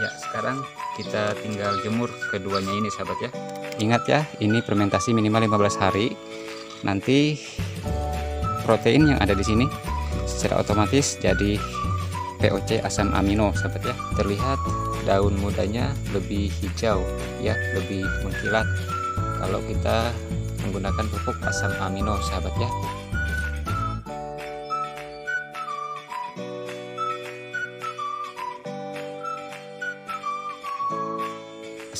ya sekarang kita tinggal jemur keduanya ini sahabat ya ingat ya ini fermentasi minimal 15 hari nanti protein yang ada di sini secara otomatis jadi POC asam amino sahabat ya terlihat daun mudanya lebih hijau ya lebih mengkilat kalau kita menggunakan pupuk asam amino sahabat ya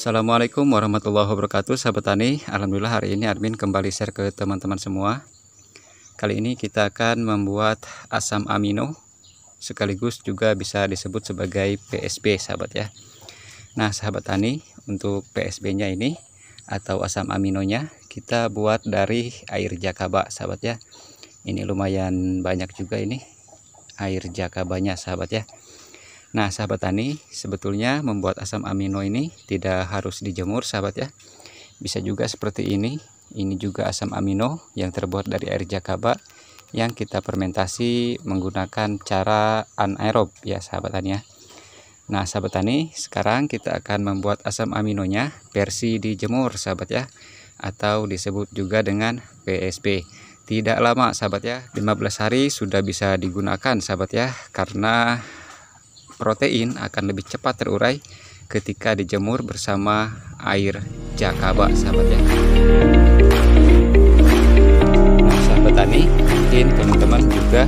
Assalamualaikum warahmatullahi wabarakatuh sahabat tani Alhamdulillah hari ini admin kembali share ke teman-teman semua Kali ini kita akan membuat asam amino Sekaligus juga bisa disebut sebagai PSB sahabat ya Nah sahabat tani untuk PSB nya ini Atau asam aminonya kita buat dari air jakaba sahabat ya Ini lumayan banyak juga ini air jakabanya sahabat ya Nah, sahabat tani, sebetulnya membuat asam amino ini tidak harus dijemur, sahabat ya. Bisa juga seperti ini. Ini juga asam amino yang terbuat dari air jakaba yang kita fermentasi menggunakan cara anaerob ya, sahabat tani ya. Nah, sahabat tani, sekarang kita akan membuat asam aminonya versi dijemur, sahabat ya. Atau disebut juga dengan PSP tidak lama sahabat ya 15 hari sudah bisa digunakan sahabat ya karena protein akan lebih cepat terurai ketika dijemur bersama air jakaba sahabat ya nah sahabat tani mungkin teman-teman juga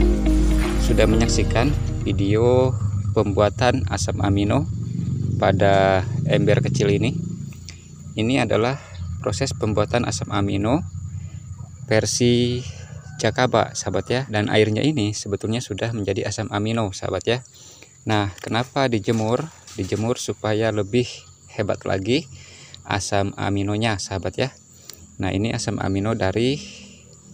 sudah menyaksikan video pembuatan asam amino pada ember kecil ini ini adalah proses pembuatan asam amino versi jakaba sahabat ya dan airnya ini sebetulnya sudah menjadi asam amino sahabat ya Nah, kenapa dijemur? Dijemur supaya lebih hebat lagi asam aminonya, sahabat ya. Nah, ini asam amino dari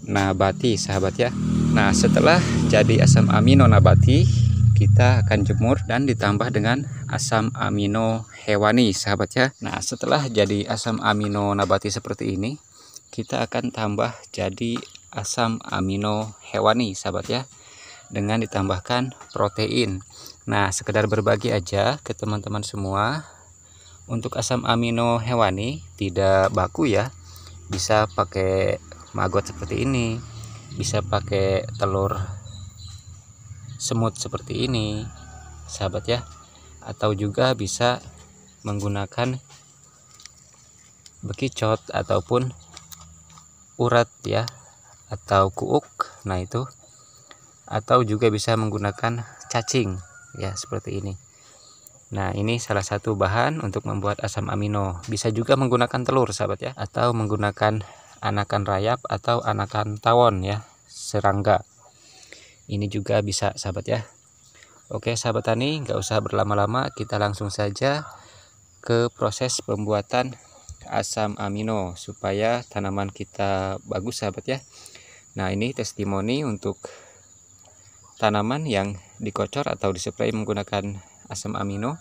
nabati, sahabat ya. Nah, setelah jadi asam amino nabati, kita akan jemur dan ditambah dengan asam amino hewani, sahabat ya. Nah, setelah jadi asam amino nabati seperti ini, kita akan tambah jadi asam amino hewani, sahabat ya. Dengan ditambahkan protein. Nah, sekedar berbagi aja ke teman-teman semua. Untuk asam amino hewani tidak baku ya. Bisa pakai maggot seperti ini. Bisa pakai telur semut seperti ini, sahabat ya. Atau juga bisa menggunakan bekicot ataupun urat ya atau kuuk. Nah, itu atau juga bisa menggunakan cacing ya seperti ini nah ini salah satu bahan untuk membuat asam amino bisa juga menggunakan telur sahabat ya atau menggunakan anakan rayap atau anakan tawon ya serangga ini juga bisa sahabat ya oke sahabat tani nggak usah berlama-lama kita langsung saja ke proses pembuatan asam amino supaya tanaman kita bagus sahabat ya nah ini testimoni untuk tanaman yang dikocor atau disuplai menggunakan asam amino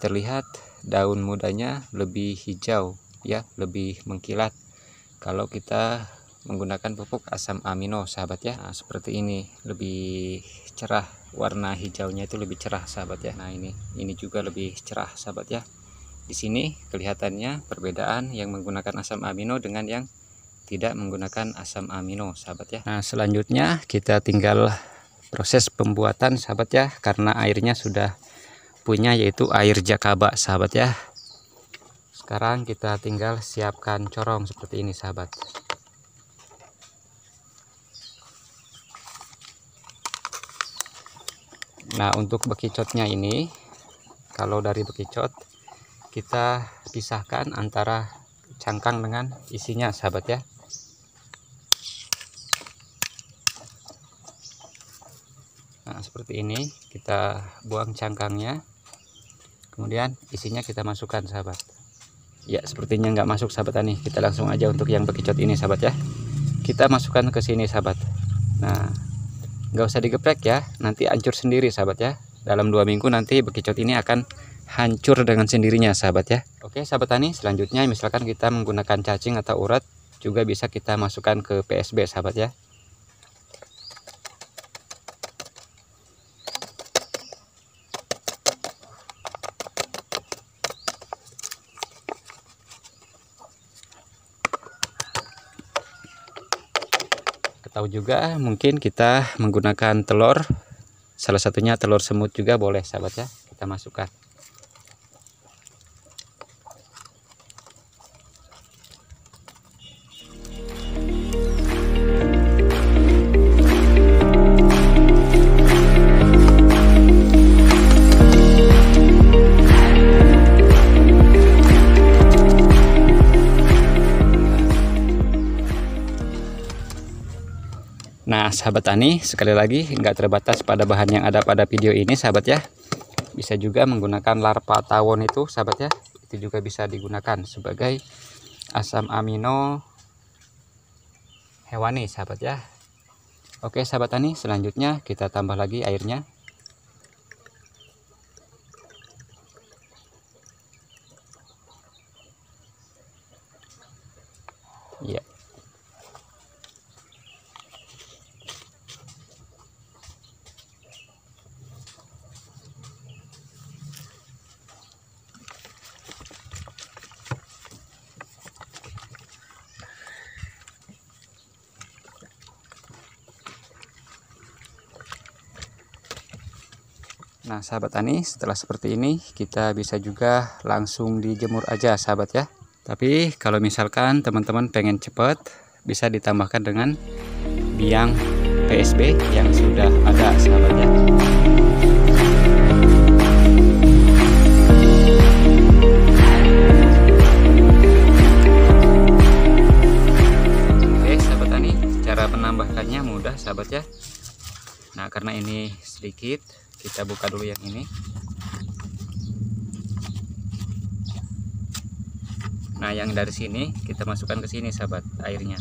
terlihat daun mudanya lebih hijau ya lebih mengkilat kalau kita menggunakan pupuk asam amino sahabat ya nah, seperti ini lebih cerah warna hijaunya itu lebih cerah sahabat ya nah ini ini juga lebih cerah sahabat ya di sini kelihatannya perbedaan yang menggunakan asam amino dengan yang tidak menggunakan asam amino sahabat ya Nah selanjutnya kita tinggal proses pembuatan sahabat ya karena airnya sudah punya yaitu air jakaba sahabat ya sekarang kita tinggal siapkan corong seperti ini sahabat nah untuk bekicotnya ini kalau dari bekicot kita pisahkan antara cangkang dengan isinya sahabat ya seperti ini kita buang cangkangnya kemudian isinya kita masukkan sahabat ya sepertinya nggak masuk sahabat tani kita langsung aja untuk yang bekicot ini sahabat ya kita masukkan ke sini sahabat nah nggak usah digeprek ya nanti hancur sendiri sahabat ya dalam dua minggu nanti bekicot ini akan hancur dengan sendirinya sahabat ya oke sahabat tani selanjutnya misalkan kita menggunakan cacing atau urat juga bisa kita masukkan ke PSB sahabat ya atau juga mungkin kita menggunakan telur salah satunya telur semut juga boleh sahabat ya kita masukkan Nah sahabat tani sekali lagi nggak terbatas pada bahan yang ada pada video ini sahabat ya bisa juga menggunakan larpa tawon itu sahabat ya itu juga bisa digunakan sebagai asam amino hewani sahabat ya Oke sahabat tani selanjutnya kita tambah lagi airnya ya Nah sahabat tani setelah seperti ini kita bisa juga langsung dijemur aja sahabat ya. Tapi kalau misalkan teman-teman pengen cepet, bisa ditambahkan dengan biang PSB yang sudah ada sahabat ya. Oke sahabat tani cara penambahkannya mudah sahabat ya. Nah karena ini sedikit kita buka dulu yang ini nah yang dari sini kita masukkan ke sini sahabat airnya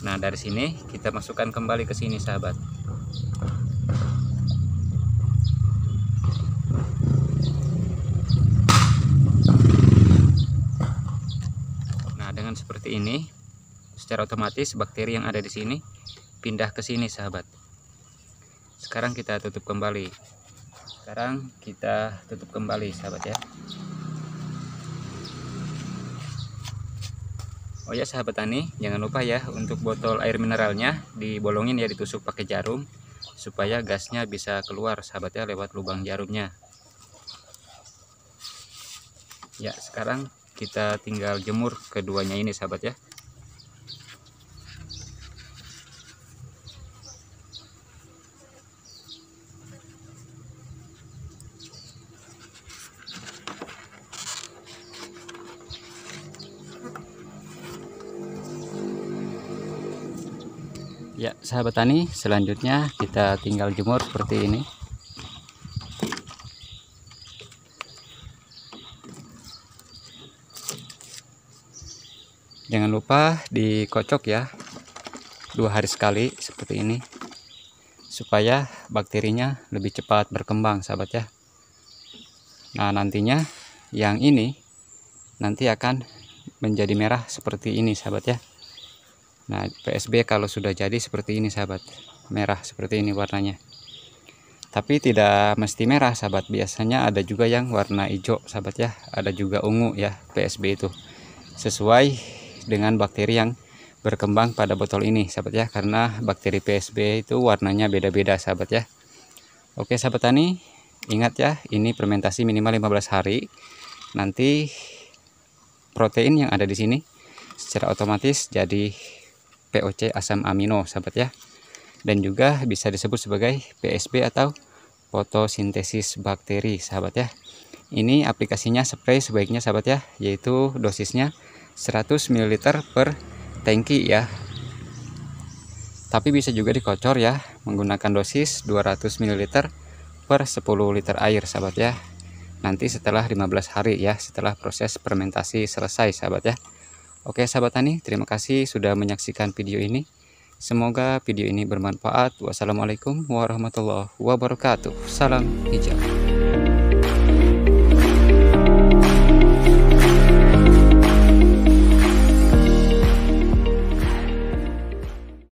nah dari sini kita masukkan kembali ke sini sahabat secara otomatis bakteri yang ada di sini pindah ke sini sahabat sekarang kita tutup kembali sekarang kita tutup kembali sahabat ya Oh ya sahabat tani, jangan lupa ya untuk botol air mineralnya dibolongin ya ditusuk pakai jarum supaya gasnya bisa keluar sahabat ya lewat lubang jarumnya. Ya, sekarang kita tinggal jemur keduanya ini sahabat ya. ya sahabat tani selanjutnya kita tinggal jemur seperti ini jangan lupa dikocok ya dua hari sekali seperti ini supaya bakterinya lebih cepat berkembang sahabat ya nah nantinya yang ini nanti akan menjadi merah seperti ini sahabat ya Nah PSB kalau sudah jadi seperti ini sahabat merah seperti ini warnanya tapi tidak mesti merah sahabat biasanya ada juga yang warna hijau sahabat ya ada juga ungu ya PSB itu sesuai dengan bakteri yang berkembang pada botol ini sahabat ya karena bakteri PSB itu warnanya beda-beda sahabat ya Oke sahabat tani ingat ya ini fermentasi minimal 15 hari nanti protein yang ada di sini secara otomatis jadi POC asam amino sahabat ya dan juga bisa disebut sebagai PSB atau fotosintesis bakteri sahabat ya ini aplikasinya spray sebaiknya sahabat ya yaitu dosisnya 100 ml per tangki ya tapi bisa juga dikocor ya menggunakan dosis 200 ml per 10 liter air sahabat ya nanti setelah 15 hari ya setelah proses fermentasi selesai sahabat ya Oke sahabat tani, terima kasih sudah menyaksikan video ini. Semoga video ini bermanfaat. Wassalamualaikum warahmatullahi wabarakatuh. Salam hijau.